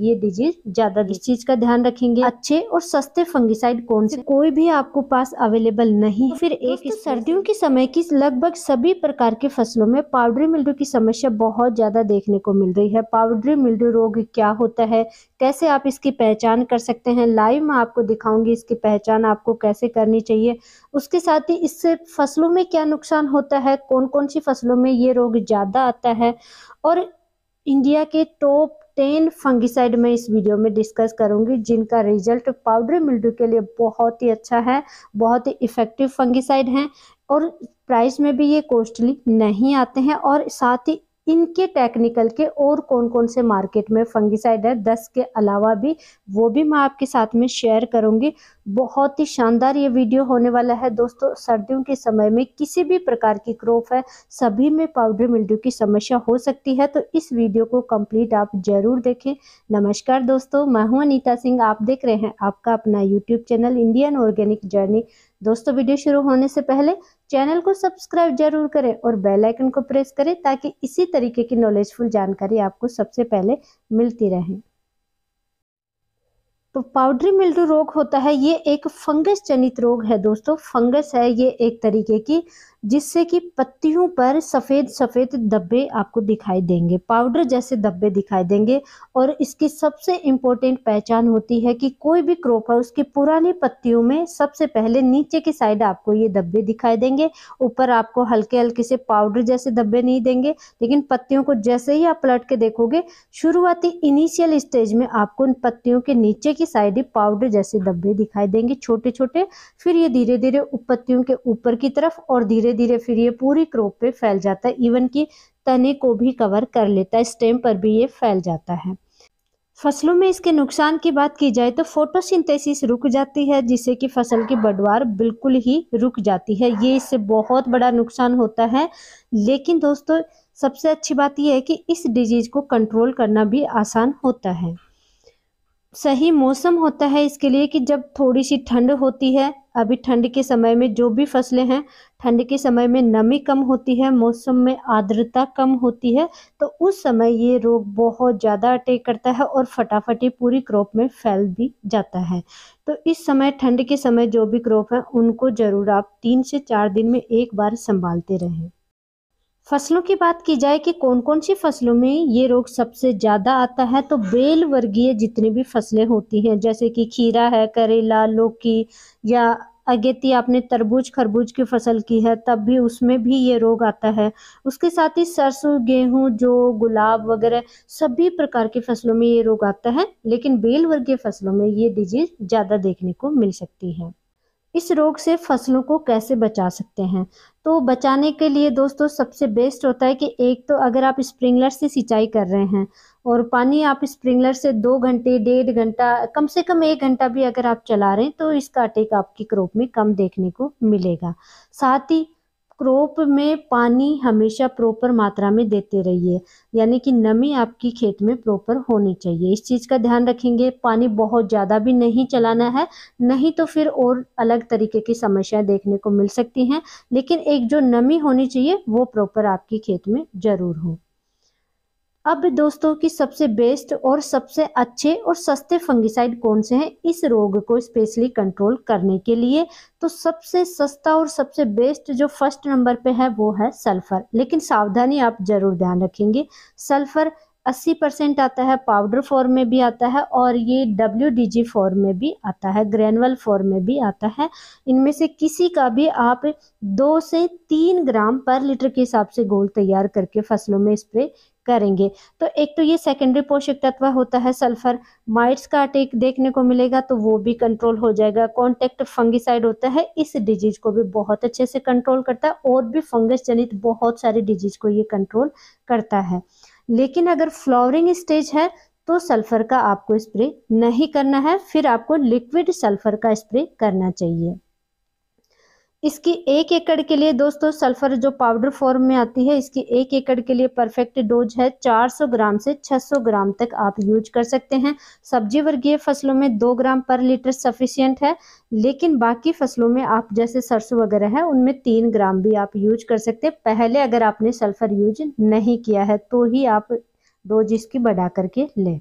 ये डिजीज ज्यादा इस चीज का ध्यान रखेंगे अच्छे और सस्ते फंगिसाइड कौन से कोई भी आपको पास अवेलेबल नहीं तो फिर एक सर्दियों के समय की लगभग सभी प्रकार के फसलों में पाउडरी मिल्ड्यू की समस्या बहुत ज्यादा देखने को मिल रही है पाउडरी मिल्ड्यू रोग क्या होता है कैसे आप इसकी पहचान कर सकते हैं लाइव मैं आपको दिखाऊंगी इसकी पहचान आपको कैसे करनी चाहिए उसके साथ ही इससे फसलों में क्या नुकसान होता है कौन कौन सी फसलों में ये रोग ज्यादा आता है और इंडिया के टॉप टेन फंगिसाइड मैं इस वीडियो में डिस्कस करूंगी जिनका रिजल्ट पाउडर मिल्डू के लिए बहुत ही अच्छा है बहुत ही इफेक्टिव फंगिसाइड हैं और प्राइस में भी ये कॉस्टली नहीं आते हैं और साथ ही इनके टेक्निकल के और कौन कौन से मार्केट में फंगिसाइड है दस के अलावा भी वो भी मैं आपके साथ में शेयर करूंगी बहुत ही शानदार ये वीडियो होने वाला है दोस्तों सर्दियों के समय में किसी भी प्रकार की क्रॉप है सभी में पाउडर मिल्ड्यू की समस्या हो सकती है तो इस वीडियो को कंप्लीट आप जरूर देखें नमस्कार दोस्तों मैं हूं अनिता सिंह आप देख रहे हैं आपका अपना YouTube channel Indian organic journey दोस्तों वीडियो शुरू होने से पहले चैनल को सब्सक्राइब जरूर करें और बेल आइकन को प्रेस करें ताकि इसी तरीके की नॉलेजफुल जानकारी आपको सबसे पहले मिलती रहे तो पाउडरी मिल्डू रोग होता है ये एक फंगस जनित रोग है दोस्तों फंगस है ये एक तरीके की जिससे कि पत्तियों पर सफ़ेद सफ़ेद धब्बे आपको दिखाई देंगे पाउडर जैसे धब्बे दिखाई देंगे और इसकी सबसे इंपॉर्टेंट पहचान होती है कि कोई भी क्रॉप है उसकी पुरानी पत्तियों में सबसे पहले नीचे की साइड आपको ये धब्बे दिखाई देंगे ऊपर आपको हल्के हल्के से पाउडर जैसे धब्बे नहीं देंगे लेकिन पत्तियों को जैसे ही आप पलट के देखोगे शुरुआती इनिशियल स्टेज में आपको उन पत्तियों के नीचे की साइड ही पाउडर जैसे धब्बे दिखाई देंगे छोटे छोटे फिर ये धीरे धीरे पत्तियों के ऊपर की तरफ और धीरे धीरे धीरे फिर ये पूरी क्रोप पे फैल जाता है इवन कि तने को भी कवर कर लेता है स्टेम पर भी ये फैल जाता है फसलों में इसके नुकसान की बात की जाए तो फोटोसिंथेसिस रुक जाती है जिससे कि फसल की बढ़वार बिल्कुल ही रुक जाती है ये इससे बहुत बड़ा नुकसान होता है लेकिन दोस्तों सबसे अच्छी बात यह है कि इस डिजीज़ को कंट्रोल करना भी आसान होता है सही मौसम होता है इसके लिए कि जब थोड़ी सी ठंड होती है अभी ठंड के समय में जो भी फसलें हैं ठंड के समय में नमी कम होती है मौसम में आर्द्रता कम होती है तो उस समय ये रोग बहुत ज़्यादा अटैक करता है और फटाफट पूरी क्रॉप में फैल भी जाता है तो इस समय ठंड के समय जो भी क्रॉप है उनको ज़रूर आप तीन से चार दिन में एक बार संभालते रहें फसलों की बात की जाए कि कौन कौन सी फसलों में ये रोग सबसे ज़्यादा आता है तो बेल वर्गीय जितनी भी फसलें होती हैं जैसे कि खीरा है करेला लौकी या अगेती आपने तरबूज खरबूज की फसल की है तब भी उसमें भी ये रोग आता है उसके साथ ही सरसों गेहूं जो गुलाब वगैरह सभी प्रकार की फसलों में ये रोग आता है लेकिन बेल वर्गीय फसलों में ये डिजीज ज़्यादा देखने को मिल सकती है इस रोग से फसलों को कैसे बचा सकते हैं तो बचाने के लिए दोस्तों सबसे बेस्ट होता है कि एक तो अगर आप स्प्रिंगलर से सिंचाई कर रहे हैं और पानी आप स्प्रिंगलर से दो घंटे डेढ़ घंटा कम से कम एक घंटा भी अगर आप चला रहे हैं तो इसका अटैक आपकी क्रॉप में कम देखने को मिलेगा साथ ही क्रोप में पानी हमेशा प्रॉपर मात्रा में देते रहिए यानी कि नमी आपकी खेत में प्रॉपर होनी चाहिए इस चीज़ का ध्यान रखेंगे पानी बहुत ज़्यादा भी नहीं चलाना है नहीं तो फिर और अलग तरीके की समस्याएं देखने को मिल सकती हैं लेकिन एक जो नमी होनी चाहिए वो प्रॉपर आपकी खेत में ज़रूर हो अब दोस्तों की सबसे बेस्ट और सबसे अच्छे और सस्ते फंगिसाइड कौन से हैं इस रोग को स्पेशली कंट्रोल करने के लिए तो सबसे सस्ता और सबसे बेस्ट जो फर्स्ट नंबर पे है वो है सल्फर लेकिन सावधानी आप जरूर ध्यान रखेंगे सल्फर 80 परसेंट आता है पाउडर फॉर्म में भी आता है और ये डब्ल्यू डी जी फॉर्म में भी आता है ग्रेनुअल फॉर्म में भी आता है इनमें से किसी का भी आप दो से तीन ग्राम पर लीटर के हिसाब से गोल तैयार करके फसलों में स्प्रे करेंगे तो एक तो ये सेकेंडरी पोषक तत्व होता है सल्फर माइट्स का अटैक देखने को मिलेगा तो वो भी कंट्रोल हो जाएगा कॉन्टेक्ट फंगिसाइड होता है इस डिजीज को भी बहुत अच्छे से कंट्रोल करता है और भी फंगस जनित बहुत सारी डिजीज को ये कंट्रोल करता है लेकिन अगर फ्लावरिंग स्टेज है तो सल्फर का आपको स्प्रे नहीं करना है फिर आपको लिक्विड सल्फर का स्प्रे करना चाहिए इसकी एक एकड़ के लिए दोस्तों सल्फर जो पाउडर फॉर्म में आती है इसकी एक एकड़ के लिए परफेक्ट डोज है 400 ग्राम से 600 ग्राम तक आप यूज कर सकते हैं सब्जी वर्गीय फसलों में 2 ग्राम पर लीटर सफिशियंट है लेकिन बाकी फसलों में आप जैसे सरसों वगैरह है उनमें तीन ग्राम भी आप यूज कर सकते हैं पहले अगर आपने सल्फर यूज नहीं किया है तो ही आप डोज इसकी बढ़ा करके लें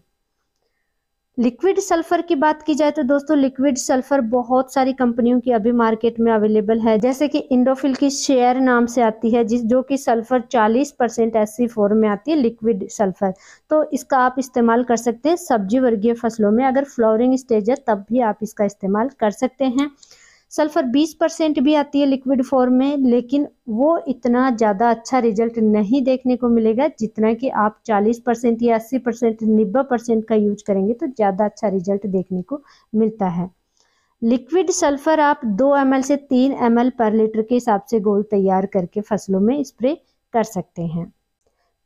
लिक्विड सल्फर की बात की जाए तो दोस्तों लिक्विड सल्फर बहुत सारी कंपनियों की अभी मार्केट में अवेलेबल है जैसे कि इंडोफिल की शेयर नाम से आती है जिस जो कि सल्फर 40 परसेंट एस में आती है लिक्विड सल्फर तो इसका आप इस्तेमाल कर सकते हैं सब्जी वर्गीय फसलों में अगर फ्लोरिंग स्टेज है तब भी आप इसका इस्तेमाल कर सकते हैं सल्फर 20 परसेंट भी आती है लिक्विड फॉर्म में लेकिन वो इतना ज़्यादा अच्छा रिजल्ट नहीं देखने को मिलेगा जितना कि आप 40 परसेंट या 80 परसेंट निब्बे परसेंट का यूज करेंगे तो ज़्यादा अच्छा रिजल्ट देखने को मिलता है लिक्विड सल्फर आप 2 एम से 3 एम पर लीटर के हिसाब से गोल तैयार करके फसलों में स्प्रे कर सकते हैं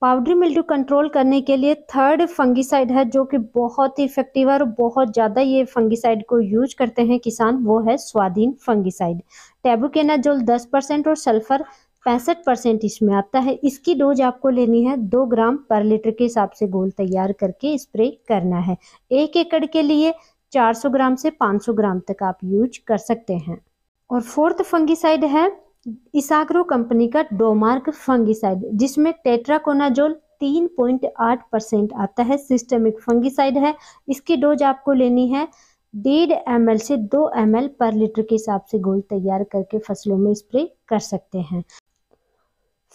पाउडरी मिल्ड्यू कंट्रोल करने के लिए थर्ड फंगिसाइड है जो कि बहुत ही इफेक्टिव है और बहुत ज़्यादा ये फंगिसाइड को यूज करते हैं किसान वो है स्वाधीन फंगिसाइड जोल 10 परसेंट और सल्फर पैंसठ परसेंट इसमें आता है इसकी डोज आपको लेनी है दो ग्राम पर लीटर के हिसाब से गोल तैयार करके स्प्रे करना है एक एकड़ के लिए चार ग्राम से पाँच ग्राम तक आप यूज कर सकते हैं और फोर्थ फंगिसाइड है इसाग्रो कंपनी का डोमार्क फंगिसाइड जिसमें टेट्राकोनाजोल 3.8 परसेंट आता है सिस्टमिक फंगिसाइड है इसकी डोज आपको लेनी है डेढ़ एम से दो एम पर लीटर के हिसाब से घोल तैयार करके फसलों में स्प्रे कर सकते हैं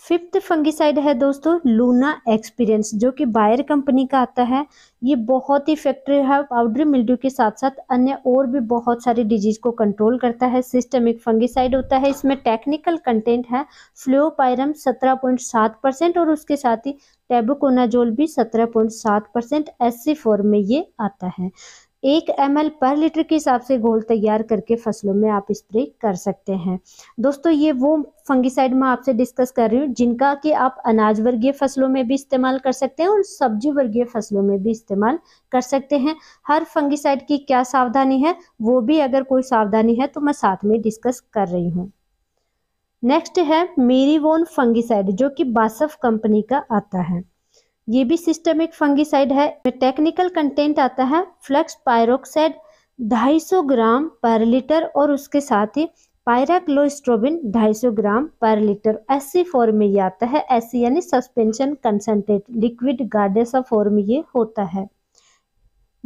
फिफ्थ फंगिसाइड है दोस्तों लूना एक्सपीरियंस जो कि बायर कंपनी का आता है ये बहुत ही इफेक्टिव है पाउडरी मिल्ड्यू के साथ साथ अन्य और भी बहुत सारी डिजीज को कंट्रोल करता है सिस्टमिक फंगिसाइड होता है इसमें टेक्निकल कंटेंट है फ्लोपायरम 17.7 परसेंट और उसके साथ ही टेबुकोनाजोल भी 17.7 परसेंट एस में ये आता है एक एम पर लीटर के हिसाब से घोल तैयार करके फसलों में आप स्प्रे कर सकते हैं दोस्तों ये वो फंगिसाइड मैं आपसे डिस्कस कर रही हूँ जिनका कि आप अनाज वर्गीय फसलों में भी इस्तेमाल कर सकते हैं और सब्जी वर्गीय फसलों में भी इस्तेमाल कर सकते हैं हर फंगिसाइड की क्या सावधानी है वो भी अगर कोई सावधानी है तो मैं साथ में डिस्कस कर रही हूँ नेक्स्ट है मेरीवोन फंगिसाइड जो कि बासफ कंपनी का आता है ये भी सिस्टमिक फंगिसाइड है टेक्निकल कंटेंट आता है फ्लक्स पायरोक्साइड 250 ग्राम पर लीटर और उसके साथ ही पायराक्लोस्ट्रोबिन 250 ग्राम पर लीटर ऐसी फॉर्म में ये आता है ऐसी यानी सस्पेंशन कंसनट्रेट लिक्विड गाडेसा फॉर्म में ये होता है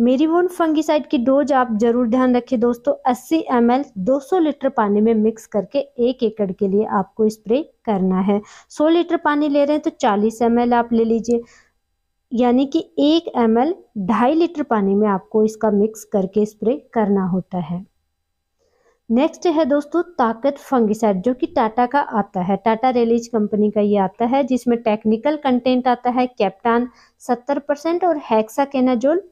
मेरीवोन फंगिसाइड की डोज आप जरूर ध्यान रखें दोस्तों 80 एम 200 लीटर पानी में मिक्स करके एक एकड़ के लिए आपको स्प्रे करना है 100 लीटर पानी ले रहे हैं तो 40 एम आप ले लीजिए यानी कि एक एम एल ढाई लीटर पानी में आपको इसका मिक्स करके स्प्रे करना होता है नेक्स्ट है दोस्तों ताकत फंगिसाइड जो कि टाटा का आता है टाटा रेलिज कंपनी का ये आता है जिसमें टेक्निकल कंटेंट आता है कैप्टान 70 परसेंट और हैक्सा केनाजोल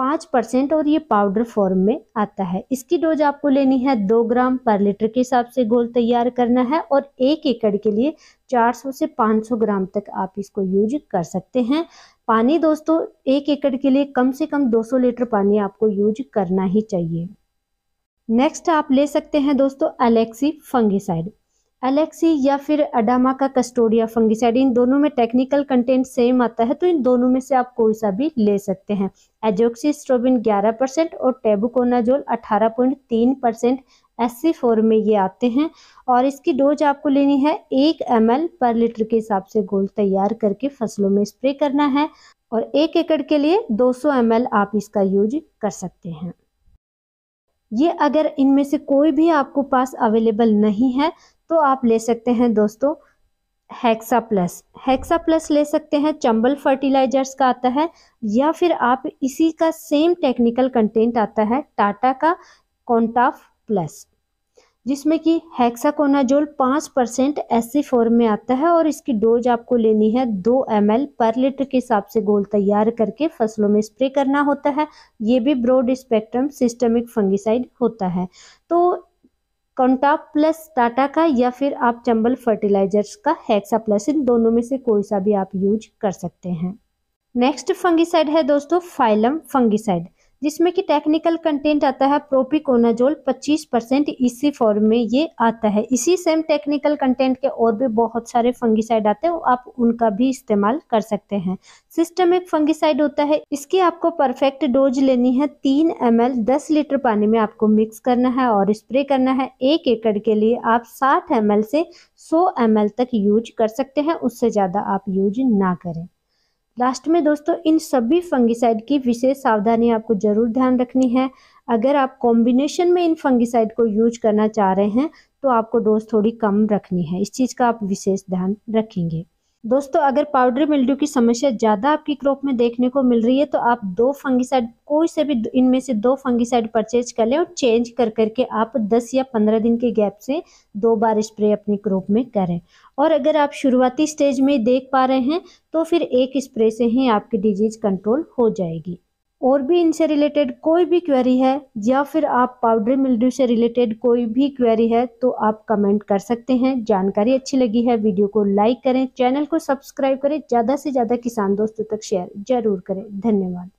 पाँच परसेंट और ये पाउडर फॉर्म में आता है इसकी डोज आपको लेनी है दो ग्राम पर लीटर के हिसाब से घोल तैयार करना है और एक एकड़ के लिए 400 से 500 ग्राम तक आप इसको यूज कर सकते हैं पानी दोस्तों एक एकड़ के लिए कम से कम 200 लीटर पानी आपको यूज करना ही चाहिए नेक्स्ट आप ले सकते हैं दोस्तों अलेक्सी फंगिसाइड एलेक्सी या फिर अडामा का कस्टोडिया फंगिसाइड इन दोनों में टेक्निकल कंटेंट सेम आता है तो इन दोनों में से आप कोई सा भी ले सकते हैं एजोक्सीस्ट्रोबिन 11 परसेंट और टेबुकोनाजोल 18.3 परसेंट एस फोर में ये आते हैं और इसकी डोज आपको लेनी है एक एम पर लीटर के हिसाब से गोल तैयार करके फसलों में स्प्रे करना है और एक एकड़ के लिए 200 सौ आप इसका यूज कर सकते हैं ये अगर इनमें से कोई भी आपको पास अवेलेबल नहीं है तो आप ले सकते हैं दोस्तों हेक्सा प्लस हेक्सा प्लस ले सकते हैं चंबल फर्टिलाइजर्स का आता है या फिर आप इसी का सेम टेक्निकल कंटेंट आता है टाटा का कॉन्टाफ प्लस जिसमें कि हेक्साकोनाजोल पाँच परसेंट एस फॉर्म में आता है और इसकी डोज आपको लेनी है दो एम पर लीटर के हिसाब से गोल तैयार करके फसलों में स्प्रे करना होता है ये भी ब्रॉड स्पेक्ट्रम सिस्टमिक फंगिसाइड होता है तो कॉन्टाप प्लस टाटा का या फिर आप चंबल फर्टिलाइजर्स का हेक्सा प्लस इन दोनों में से कोई सा भी आप यूज कर सकते हैं नेक्स्ट फंगिसाइड है दोस्तों फाइलम फंगिसाइड जिसमें कि टेक्निकल कंटेंट आता है प्रोपिकोनाजोल 25 परसेंट इसी फॉर्म में ये आता है इसी सेम टेक्निकल कंटेंट के और भी बहुत सारे फंगिसाइड आते हैं आप उनका भी इस्तेमाल कर सकते हैं सिस्टम एक फंगिसाइड होता है इसकी आपको परफेक्ट डोज लेनी है तीन एम एल दस लीटर पानी में आपको मिक्स करना है और स्प्रे करना है एक एकड़ के लिए आप साठ एम एल से सौ एम एल तक यूज कर सकते हैं उससे ज़्यादा आप यूज ना करें लास्ट में दोस्तों इन सभी फंगिसाइड की विशेष सावधानी आपको जरूर ध्यान रखनी है अगर आप कॉम्बिनेशन में इन फंगिसाइड को यूज करना चाह रहे हैं तो आपको डोज थोड़ी कम रखनी है इस चीज़ का आप विशेष ध्यान रखेंगे दोस्तों अगर पाउडर मिल्ड्यू की समस्या ज़्यादा आपकी क्रॉप में देखने को मिल रही है तो आप दो फंगिसाइड कोई से भी इनमें से दो फंगिसाइड परचेज कर लें और चेंज कर करके आप 10 या 15 दिन के गैप से दो बार स्प्रे अपनी क्रॉप में करें और अगर आप शुरुआती स्टेज में देख पा रहे हैं तो फिर एक स्प्रे से ही आपकी डिजीज़ कंट्रोल हो जाएगी और भी इनसे रिलेटेड कोई भी क्वेरी है या फिर आप पाउडर मिल्ड्यू से रिलेटेड कोई भी क्वेरी है तो आप कमेंट कर सकते हैं जानकारी अच्छी लगी है वीडियो को लाइक करें चैनल को सब्सक्राइब करें ज़्यादा से ज़्यादा किसान दोस्तों तक शेयर ज़रूर करें धन्यवाद